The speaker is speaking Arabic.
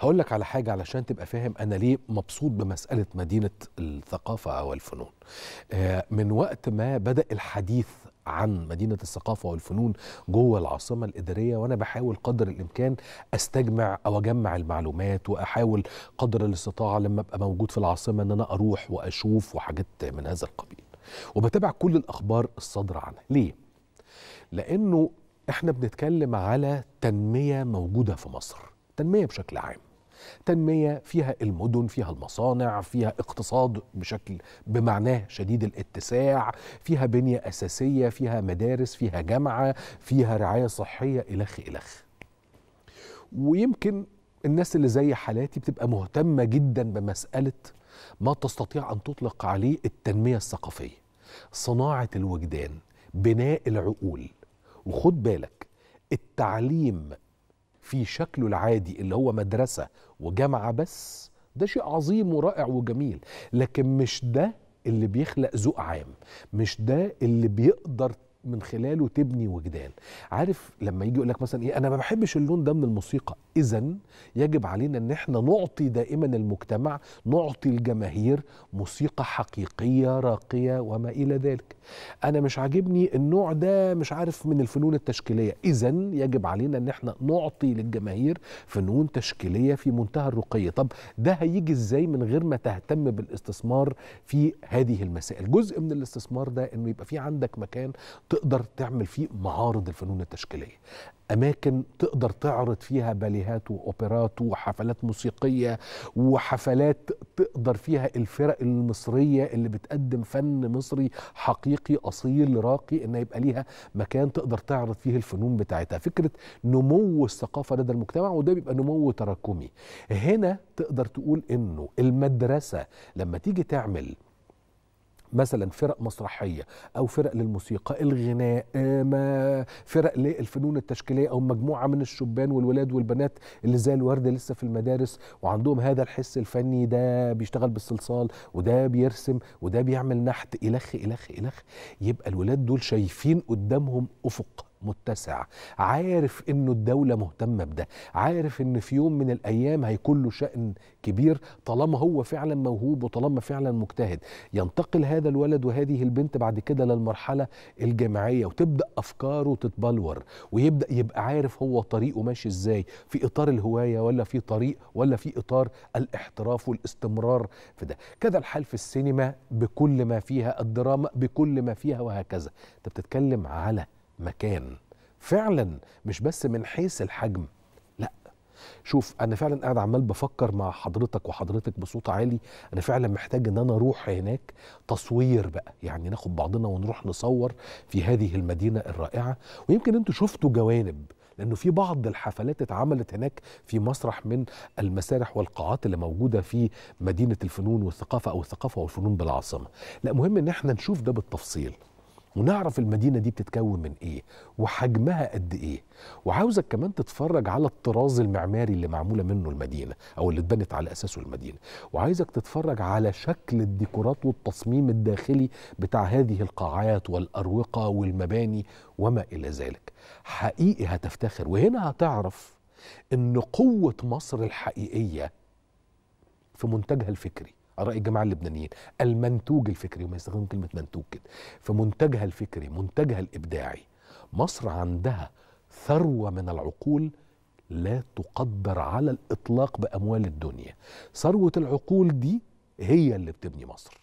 هقول لك على حاجه علشان تبقى فاهم انا ليه مبسوط بمساله مدينه الثقافه والفنون آه، من وقت ما بدا الحديث عن مدينة الثقافة والفنون جوه العاصمة الإدارية وأنا بحاول قدر الإمكان أستجمع أو أجمع المعلومات وأحاول قدر الاستطاعة لما أبقى موجود في العاصمة أن أنا أروح وأشوف وحاجات من هذا القبيل وبتابع كل الأخبار الصادرة عنها ليه؟ لأنه إحنا بنتكلم على تنمية موجودة في مصر تنمية بشكل عام تنميه فيها المدن فيها المصانع فيها اقتصاد بشكل بمعناه شديد الاتساع فيها بنيه اساسيه فيها مدارس فيها جامعه فيها رعايه صحيه الخ الخ ويمكن الناس اللي زي حالاتي بتبقى مهتمه جدا بمساله ما تستطيع ان تطلق عليه التنميه الثقافيه صناعه الوجدان بناء العقول وخد بالك التعليم في شكله العادي اللي هو مدرسة وجامعة بس ده شيء عظيم ورائع وجميل لكن مش ده اللي بيخلق ذوق عام مش ده اللي بيقدر من خلاله تبني وجدان عارف لما يجي يقول لك مثلا ايه انا ما بحبش اللون ده من الموسيقى اذا يجب علينا ان احنا نعطي دائما المجتمع نعطي الجماهير موسيقى حقيقيه راقيه وما الى ذلك انا مش عاجبني النوع ده مش عارف من الفنون التشكيليه اذا يجب علينا ان احنا نعطي للجماهير فنون تشكيليه في منتهى الرقي طب ده هيجي ازاي من غير ما تهتم بالاستثمار في هذه المسائل جزء من الاستثمار ده انه يبقى في عندك مكان تقدر تعمل فيه معارض الفنون التشكيليه اماكن تقدر تعرض فيها باليهات واوبرات وحفلات موسيقيه وحفلات تقدر فيها الفرق المصريه اللي بتقدم فن مصري حقيقي اصيل راقي ان يبقى ليها مكان تقدر تعرض فيه الفنون بتاعتها فكره نمو الثقافه لدى المجتمع وده بيبقى نمو تراكمي هنا تقدر تقول انه المدرسه لما تيجي تعمل مثلا فرق مسرحيه او فرق للموسيقى الغناء ما فرق للفنون التشكيليه او مجموعه من الشبان والولاد والبنات اللي زي الورد لسه في المدارس وعندهم هذا الحس الفني ده بيشتغل بالصلصال وده بيرسم وده بيعمل نحت الخ الخ الخ يبقى الولاد دول شايفين قدامهم افق متسع عارف انه الدوله مهتمه بده عارف ان في يوم من الايام هيكون له شان كبير طالما هو فعلا موهوب وطالما فعلا مجتهد ينتقل هذا الولد وهذه البنت بعد كده للمرحله الجامعيه وتبدا افكاره تتبلور ويبدا يبقى عارف هو طريقه ماشي ازاي في اطار الهوايه ولا في طريق ولا في اطار الاحتراف والاستمرار في ده كذا الحال في السينما بكل ما فيها الدراما بكل ما فيها وهكذا انت بتتكلم على مكان فعلا مش بس من حيث الحجم لا شوف انا فعلا قاعد عمال بفكر مع حضرتك وحضرتك بصوت عالي انا فعلا محتاج ان انا اروح هناك تصوير بقى يعني ناخد بعضنا ونروح نصور في هذه المدينه الرائعه ويمكن انتوا شفتوا جوانب لانه في بعض الحفلات اتعملت هناك في مسرح من المسارح والقاعات اللي موجوده في مدينه الفنون والثقافه او الثقافه والفنون بالعاصمه لا مهم ان احنا نشوف ده بالتفصيل ونعرف المدينة دي بتتكون من إيه وحجمها قد إيه وعاوزك كمان تتفرج على الطراز المعماري اللي معمولة منه المدينة أو اللي اتبنت على أساسه المدينة وعايزك تتفرج على شكل الديكورات والتصميم الداخلي بتاع هذه القاعات والأروقة والمباني وما إلى ذلك حقيقي هتفتخر وهنا هتعرف إن قوة مصر الحقيقية في منتجها الفكري اراء الجماعه اللبنانيين المنتوج الفكري وما يستخدموا كلمه منتوج كده فمنتجها الفكري منتجها الابداعي مصر عندها ثروه من العقول لا تقدر على الاطلاق باموال الدنيا ثروه العقول دي هي اللي بتبني مصر